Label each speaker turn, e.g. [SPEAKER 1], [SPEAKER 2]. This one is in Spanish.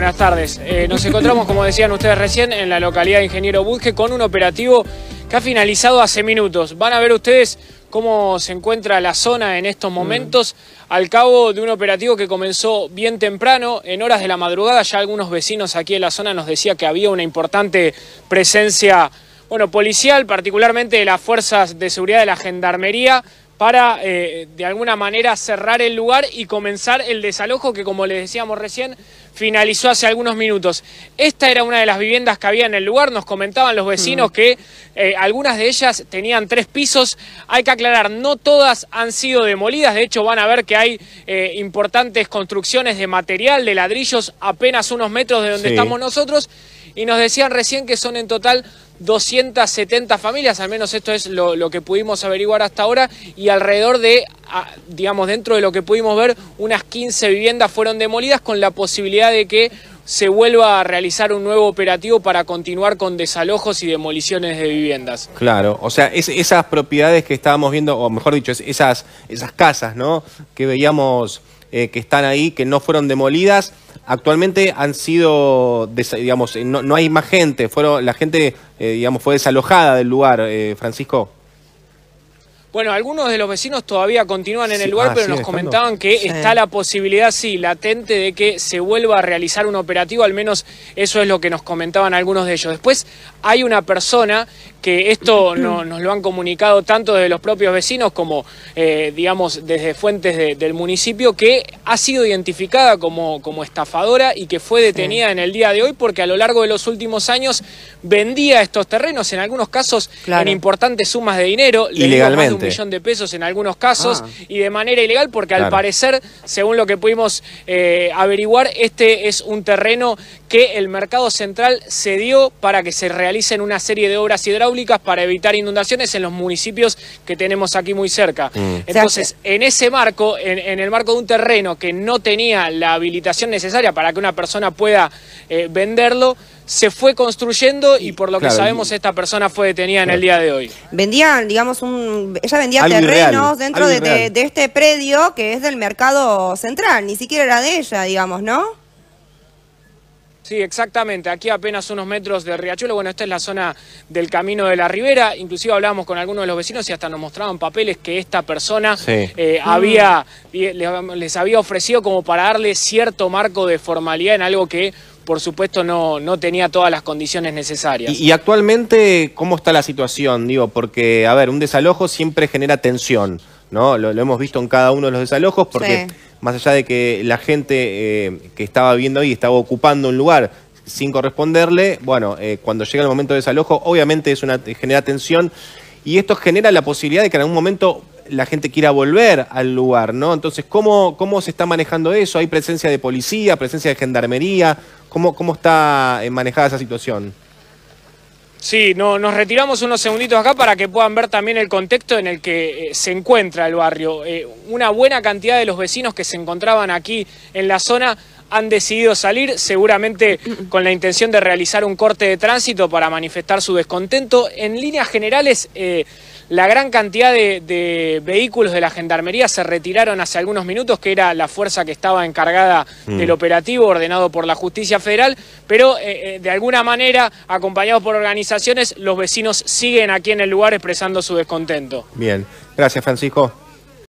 [SPEAKER 1] Buenas tardes. Eh, nos encontramos, como decían ustedes recién, en la localidad de Ingeniero Busque con un operativo que ha finalizado hace minutos. Van a ver ustedes cómo se encuentra la zona en estos momentos mm. al cabo de un operativo que comenzó bien temprano, en horas de la madrugada. Ya algunos vecinos aquí en la zona nos decía que había una importante presencia bueno, policial, particularmente de las fuerzas de seguridad de la gendarmería, para eh, de alguna manera cerrar el lugar y comenzar el desalojo que como les decíamos recién finalizó hace algunos minutos. Esta era una de las viviendas que había en el lugar, nos comentaban los vecinos mm. que eh, algunas de ellas tenían tres pisos, hay que aclarar, no todas han sido demolidas, de hecho van a ver que hay eh, importantes construcciones de material, de ladrillos, apenas unos metros de donde estamos nosotros y nos decían recién que son en total 270 familias, al menos esto es lo, que pudimos averiguar hasta ahora, y alrededor de, digamos, dentro de lo que pudimos ver, unas 15 viviendas fueron demolidas con la posibilidad de que se vuelva a realizar un nuevo operativo para continuar con desalojos y demoliciones de viviendas.
[SPEAKER 2] Claro, o sea, esas propiedades que estábamos viendo, o mejor dicho, esas, esas casas, ¿no? Que veíamos eh, que están ahí, que no fueron demolidas. Actualmente han sido, digamos, eh, no, no hay más gente, fueron, la gente, eh, digamos, fue desalojada del lugar, Francisco.
[SPEAKER 1] Bueno, algunos de los vecinos todavía continúan en el lugar, ah, pero nos comentaban que está la posibilidad, sí, latente de que se vuelva a realizar un operativo, al menos eso es lo que nos comentaban algunos de ellos. Después hay una persona que esto nos lo han comunicado tanto desde los propios vecinos como, eh, digamos, desde fuentes del municipio, que ha sido identificada como, como estafadora y que fue detenida en el día de hoy porque a lo largo de los últimos años vendía estos terrenos, en algunos casos en importantes sumas de dinero. Ilegalmente millón de pesos en algunos casos ah. y de manera ilegal porque al parecer, según lo que pudimos eh, averiguar, este es un terreno que el mercado central cedió para que se realicen una serie de obras hidráulicas para evitar inundaciones en los municipios que tenemos aquí muy cerca. Mm. Entonces, en ese marco, en, el marco de un terreno que no tenía la habilitación necesaria para que una persona pueda eh, venderlo, se fue construyendo y por lo que sabemos esta persona fue detenida en el día de hoy. Vendían, digamos, un, ella vendía terrenos dentro de este predio que es del mercado central, ni siquiera era de ella, digamos, ¿no? Sí, exactamente. Aquí apenas unos metros de riachuelo. Bueno, esta es la zona del Camino de la Ribera. Inclusive hablábamos con algunos de los vecinos y hasta nos mostraban papeles que esta persona eh, mm. había eh, les, había ofrecido como para darle cierto marco de formalidad en algo que, por supuesto, no, no tenía todas las condiciones necesarias. Y,
[SPEAKER 2] y actualmente, ¿cómo está la situación? Digo, porque, a ver, un desalojo siempre genera tensión. ¿no? Lo, hemos visto en cada uno de los desalojos, porque más allá de que la gente eh, que estaba viviendo ahí estaba ocupando un lugar sin corresponderle, bueno, eh, cuando llega el momento de desalojo, obviamente es una, genera tensión y esto genera la posibilidad de que en algún momento la gente quiera volver al lugar, ¿no? Entonces, ¿cómo, cómo se está manejando eso? ¿Hay presencia de policía, presencia de gendarmería? ¿Cómo, cómo está eh, manejada esa situación?
[SPEAKER 1] Sí, nos retiramos unos segunditos acá para que puedan ver también el contexto en el que eh, se encuentra el barrio. Eh, una buena cantidad de los vecinos que se encontraban aquí en la zona han decidido salir, seguramente mm, mm, mm. con la intención de realizar un corte de tránsito para manifestar su descontento. En líneas generales, eh, la gran cantidad de, vehículos de la Gendarmería se retiraron hace algunos minutos, que era la fuerza que estaba encargada del operativo ordenado por la Justicia Federal, pero eh, eh, de alguna manera, acompañados por organizaciones, los vecinos siguen aquí en el lugar expresando su descontento.
[SPEAKER 2] Bien, gracias Francisco.